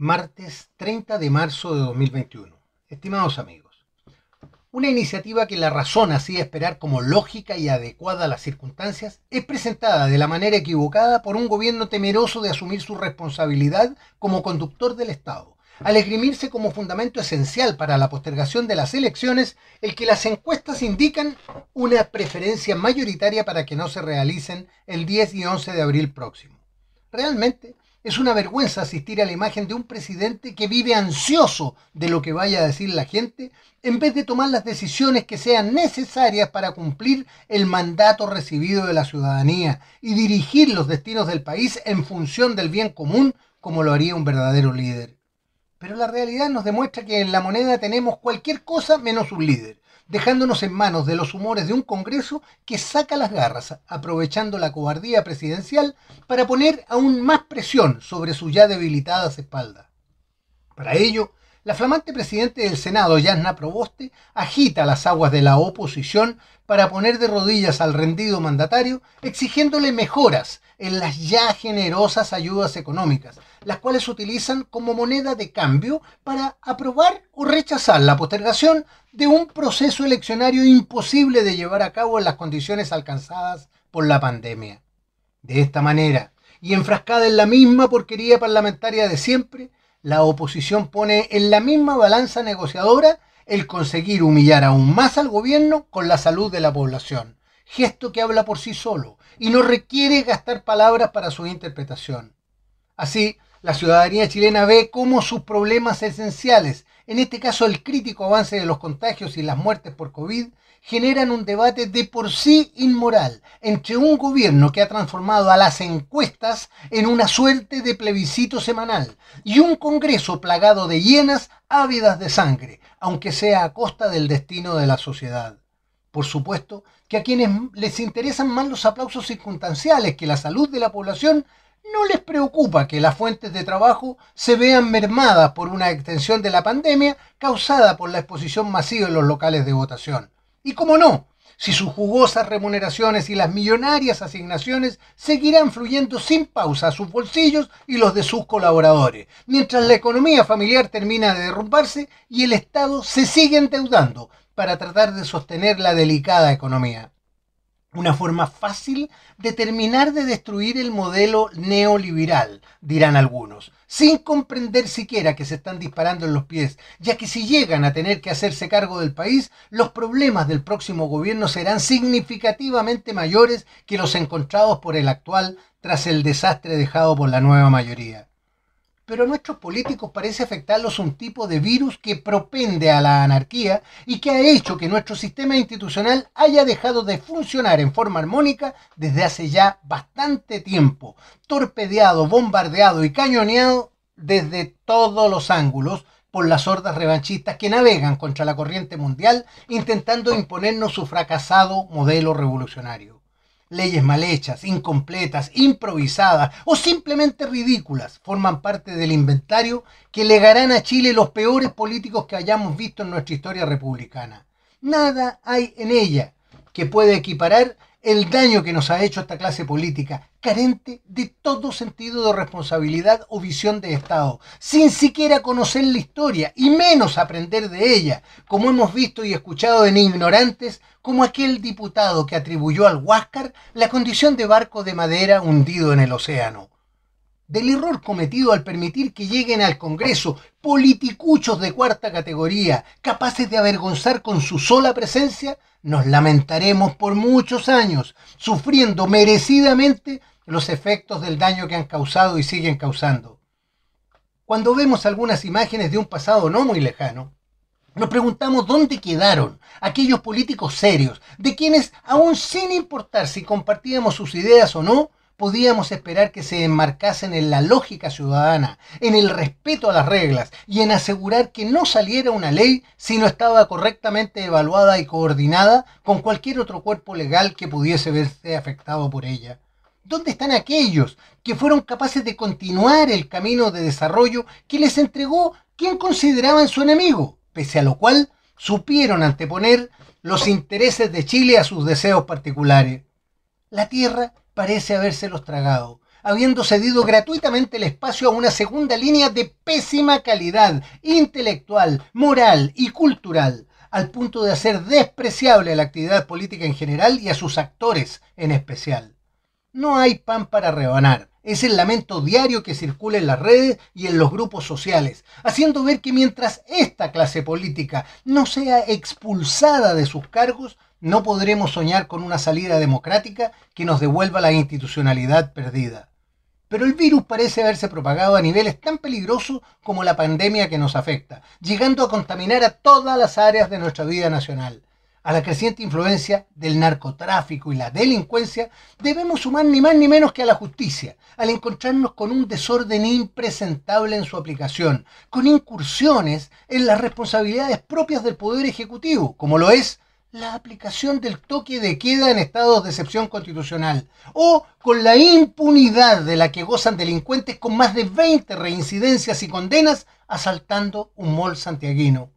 martes 30 de marzo de 2021. Estimados amigos, una iniciativa que la razón hacía esperar como lógica y adecuada a las circunstancias es presentada de la manera equivocada por un gobierno temeroso de asumir su responsabilidad como conductor del Estado, al esgrimirse como fundamento esencial para la postergación de las elecciones el que las encuestas indican una preferencia mayoritaria para que no se realicen el 10 y 11 de abril próximo. Realmente, es una vergüenza asistir a la imagen de un presidente que vive ansioso de lo que vaya a decir la gente en vez de tomar las decisiones que sean necesarias para cumplir el mandato recibido de la ciudadanía y dirigir los destinos del país en función del bien común como lo haría un verdadero líder. Pero la realidad nos demuestra que en la moneda tenemos cualquier cosa menos un líder, dejándonos en manos de los humores de un Congreso que saca las garras, aprovechando la cobardía presidencial para poner aún más presión sobre sus ya debilitadas espaldas. Para ello, la flamante presidente del Senado, Yasna Proboste, agita las aguas de la oposición para poner de rodillas al rendido mandatario, exigiéndole mejoras en las ya generosas ayudas económicas, las cuales utilizan como moneda de cambio para aprobar o rechazar la postergación de un proceso eleccionario imposible de llevar a cabo en las condiciones alcanzadas por la pandemia. De esta manera, y enfrascada en la misma porquería parlamentaria de siempre, la oposición pone en la misma balanza negociadora el conseguir humillar aún más al gobierno con la salud de la población, gesto que habla por sí solo y no requiere gastar palabras para su interpretación. Así, la ciudadanía chilena ve cómo sus problemas esenciales, en este caso el crítico avance de los contagios y las muertes por COVID, generan un debate de por sí inmoral entre un gobierno que ha transformado a las encuestas en una suerte de plebiscito semanal y un Congreso plagado de hienas ávidas de sangre, aunque sea a costa del destino de la sociedad. Por supuesto, que a quienes les interesan más los aplausos circunstanciales que la salud de la población, no les preocupa que las fuentes de trabajo se vean mermadas por una extensión de la pandemia causada por la exposición masiva en los locales de votación. Y cómo no, si sus jugosas remuneraciones y las millonarias asignaciones seguirán fluyendo sin pausa a sus bolsillos y los de sus colaboradores, mientras la economía familiar termina de derrumbarse y el Estado se sigue endeudando, para tratar de sostener la delicada economía. Una forma fácil de terminar de destruir el modelo neoliberal, dirán algunos, sin comprender siquiera que se están disparando en los pies, ya que si llegan a tener que hacerse cargo del país, los problemas del próximo gobierno serán significativamente mayores que los encontrados por el actual tras el desastre dejado por la nueva mayoría pero a nuestros políticos parece afectarlos un tipo de virus que propende a la anarquía y que ha hecho que nuestro sistema institucional haya dejado de funcionar en forma armónica desde hace ya bastante tiempo, torpedeado, bombardeado y cañoneado desde todos los ángulos por las hordas revanchistas que navegan contra la corriente mundial intentando imponernos su fracasado modelo revolucionario leyes mal hechas, incompletas, improvisadas o simplemente ridículas forman parte del inventario que legarán a Chile los peores políticos que hayamos visto en nuestra historia republicana. Nada hay en ella que pueda equiparar el daño que nos ha hecho esta clase política, carente de todo sentido de responsabilidad o visión de Estado, sin siquiera conocer la historia y menos aprender de ella, como hemos visto y escuchado en ignorantes, como aquel diputado que atribuyó al Huáscar la condición de barco de madera hundido en el océano del error cometido al permitir que lleguen al Congreso politicuchos de cuarta categoría, capaces de avergonzar con su sola presencia, nos lamentaremos por muchos años, sufriendo merecidamente los efectos del daño que han causado y siguen causando. Cuando vemos algunas imágenes de un pasado no muy lejano, nos preguntamos dónde quedaron aquellos políticos serios, de quienes, aún sin importar si compartíamos sus ideas o no, podíamos esperar que se enmarcasen en la lógica ciudadana, en el respeto a las reglas y en asegurar que no saliera una ley si no estaba correctamente evaluada y coordinada con cualquier otro cuerpo legal que pudiese verse afectado por ella. ¿Dónde están aquellos que fueron capaces de continuar el camino de desarrollo que les entregó quien consideraban su enemigo? Pese a lo cual supieron anteponer los intereses de Chile a sus deseos particulares. La tierra parece los tragado, habiendo cedido gratuitamente el espacio a una segunda línea de pésima calidad intelectual, moral y cultural, al punto de hacer despreciable a la actividad política en general y a sus actores en especial. No hay pan para rebanar. Es el lamento diario que circula en las redes y en los grupos sociales, haciendo ver que mientras esta clase política no sea expulsada de sus cargos, no podremos soñar con una salida democrática que nos devuelva la institucionalidad perdida. Pero el virus parece haberse propagado a niveles tan peligrosos como la pandemia que nos afecta, llegando a contaminar a todas las áreas de nuestra vida nacional. A la creciente influencia del narcotráfico y la delincuencia debemos sumar ni más ni menos que a la justicia, al encontrarnos con un desorden impresentable en su aplicación, con incursiones en las responsabilidades propias del Poder Ejecutivo, como lo es la aplicación del toque de queda en estados de excepción constitucional o con la impunidad de la que gozan delincuentes con más de 20 reincidencias y condenas asaltando un mall santiaguino.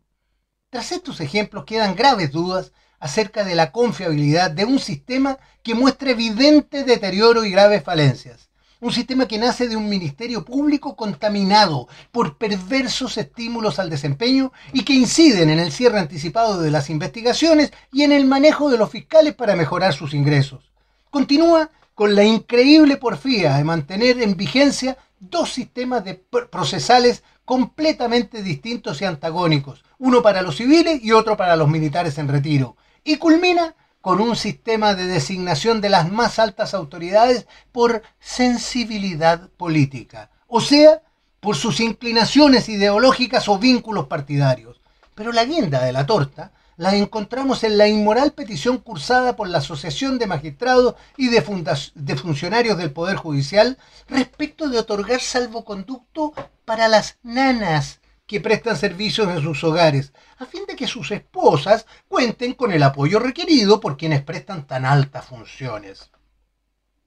Tras estos ejemplos quedan graves dudas acerca de la confiabilidad de un sistema que muestra evidente deterioro y graves falencias. Un sistema que nace de un ministerio público contaminado por perversos estímulos al desempeño y que inciden en el cierre anticipado de las investigaciones y en el manejo de los fiscales para mejorar sus ingresos. Continúa con la increíble porfía de mantener en vigencia dos sistemas de procesales completamente distintos y antagónicos, uno para los civiles y otro para los militares en retiro, y culmina con un sistema de designación de las más altas autoridades por sensibilidad política, o sea, por sus inclinaciones ideológicas o vínculos partidarios. Pero la guinda de la torta la encontramos en la inmoral petición cursada por la Asociación de Magistrados y de, Funcionarios del Poder Judicial respecto de otorgar salvoconducto para las nanas que prestan servicios en sus hogares, a fin que sus esposas cuenten con el apoyo requerido por quienes prestan tan altas funciones.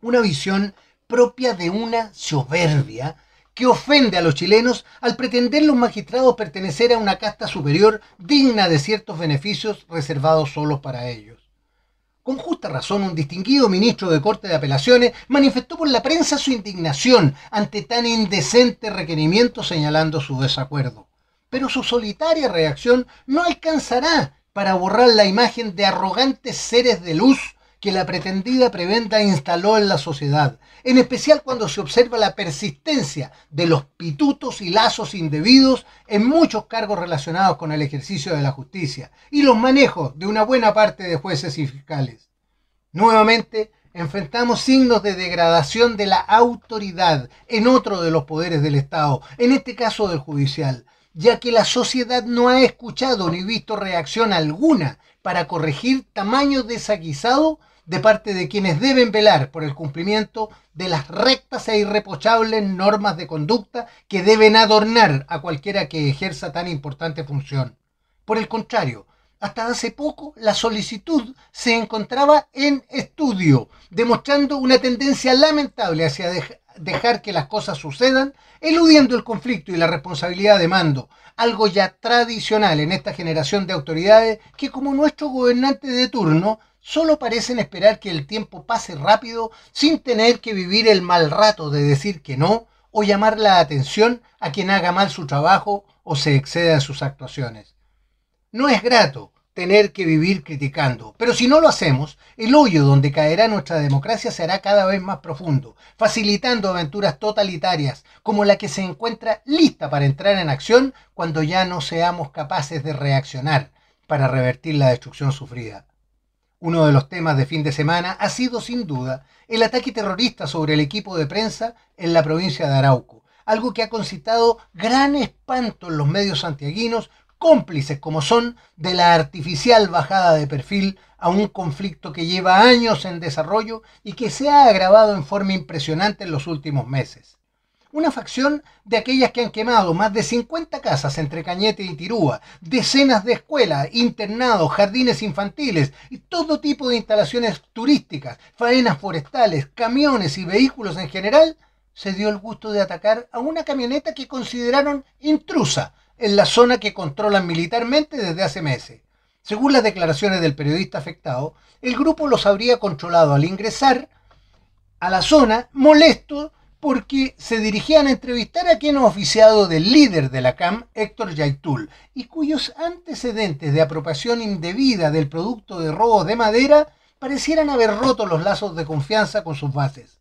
Una visión propia de una soberbia que ofende a los chilenos al pretender los magistrados pertenecer a una casta superior digna de ciertos beneficios reservados solos para ellos. Con justa razón, un distinguido ministro de Corte de Apelaciones manifestó por la prensa su indignación ante tan indecente requerimiento señalando su desacuerdo pero su solitaria reacción no alcanzará para borrar la imagen de arrogantes seres de luz que la pretendida preventa instaló en la sociedad, en especial cuando se observa la persistencia de los pitutos y lazos indebidos en muchos cargos relacionados con el ejercicio de la justicia y los manejos de una buena parte de jueces y fiscales. Nuevamente, enfrentamos signos de degradación de la autoridad en otro de los poderes del Estado, en este caso del judicial, ya que la sociedad no ha escuchado ni visto reacción alguna para corregir tamaño desaguisado de parte de quienes deben velar por el cumplimiento de las rectas e irreprochables normas de conducta que deben adornar a cualquiera que ejerza tan importante función. Por el contrario, hasta hace poco, la solicitud se encontraba en estudio, demostrando una tendencia lamentable hacia dejar que las cosas sucedan, eludiendo el conflicto y la responsabilidad de mando, algo ya tradicional en esta generación de autoridades que como nuestro gobernante de turno solo parecen esperar que el tiempo pase rápido sin tener que vivir el mal rato de decir que no o llamar la atención a quien haga mal su trabajo o se exceda en sus actuaciones. No es grato tener que vivir criticando, pero si no lo hacemos, el hoyo donde caerá nuestra democracia será cada vez más profundo, facilitando aventuras totalitarias como la que se encuentra lista para entrar en acción cuando ya no seamos capaces de reaccionar para revertir la destrucción sufrida. Uno de los temas de fin de semana ha sido sin duda el ataque terrorista sobre el equipo de prensa en la provincia de Arauco, algo que ha concitado gran espanto en los medios santiaguinos cómplices como son de la artificial bajada de perfil a un conflicto que lleva años en desarrollo y que se ha agravado en forma impresionante en los últimos meses. Una facción de aquellas que han quemado más de 50 casas entre Cañete y Tirúa, decenas de escuelas, internados, jardines infantiles y todo tipo de instalaciones turísticas, faenas forestales, camiones y vehículos en general, se dio el gusto de atacar a una camioneta que consideraron intrusa en la zona que controlan militarmente desde hace meses. Según las declaraciones del periodista afectado, el grupo los habría controlado al ingresar a la zona molesto porque se dirigían a entrevistar a quien oficiado del líder de la CAM, Héctor Yaitul, y cuyos antecedentes de apropiación indebida del producto de robo de madera parecieran haber roto los lazos de confianza con sus bases.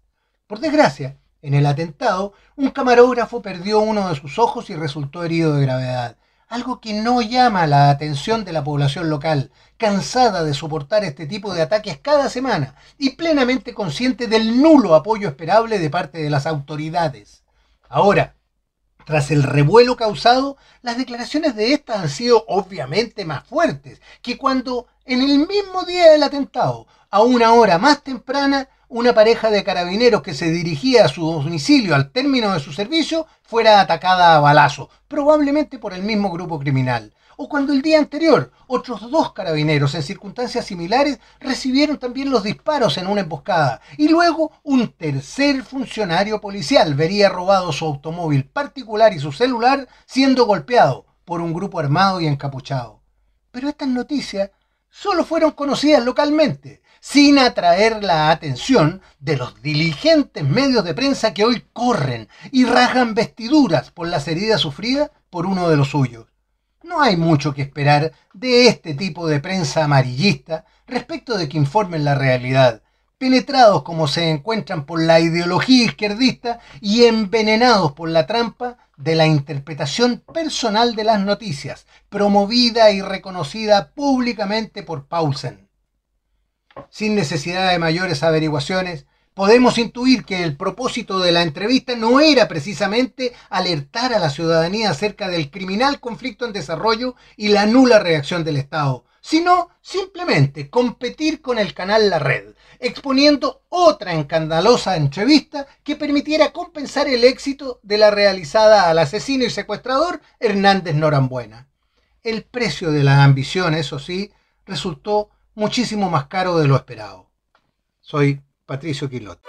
Por desgracia, en el atentado, un camarógrafo perdió uno de sus ojos y resultó herido de gravedad, algo que no llama la atención de la población local, cansada de soportar este tipo de ataques cada semana y plenamente consciente del nulo apoyo esperable de parte de las autoridades. Ahora, tras el revuelo causado, las declaraciones de estas han sido obviamente más fuertes que cuando en el mismo día del atentado, a una hora más temprana, una pareja de carabineros que se dirigía a su domicilio al término de su servicio fuera atacada a balazo, probablemente por el mismo grupo criminal. O cuando el día anterior otros dos carabineros en circunstancias similares recibieron también los disparos en una emboscada. Y luego un tercer funcionario policial vería robado su automóvil particular y su celular siendo golpeado por un grupo armado y encapuchado. Pero estas noticias solo fueron conocidas localmente sin atraer la atención de los diligentes medios de prensa que hoy corren y rasgan vestiduras por las heridas sufridas por uno de los suyos. No hay mucho que esperar de este tipo de prensa amarillista respecto de que informen la realidad, penetrados como se encuentran por la ideología izquierdista y envenenados por la trampa de la interpretación personal de las noticias, promovida y reconocida públicamente por Paulsen sin necesidad de mayores averiguaciones, podemos intuir que el propósito de la entrevista no era precisamente alertar a la ciudadanía acerca del criminal conflicto en desarrollo y la nula reacción del Estado, sino simplemente competir con el canal La Red, exponiendo otra escandalosa entrevista que permitiera compensar el éxito de la realizada al asesino y secuestrador Hernández Norambuena. El precio de la ambición, eso sí, resultó muchísimo más caro de lo esperado. Soy Patricio Quilot.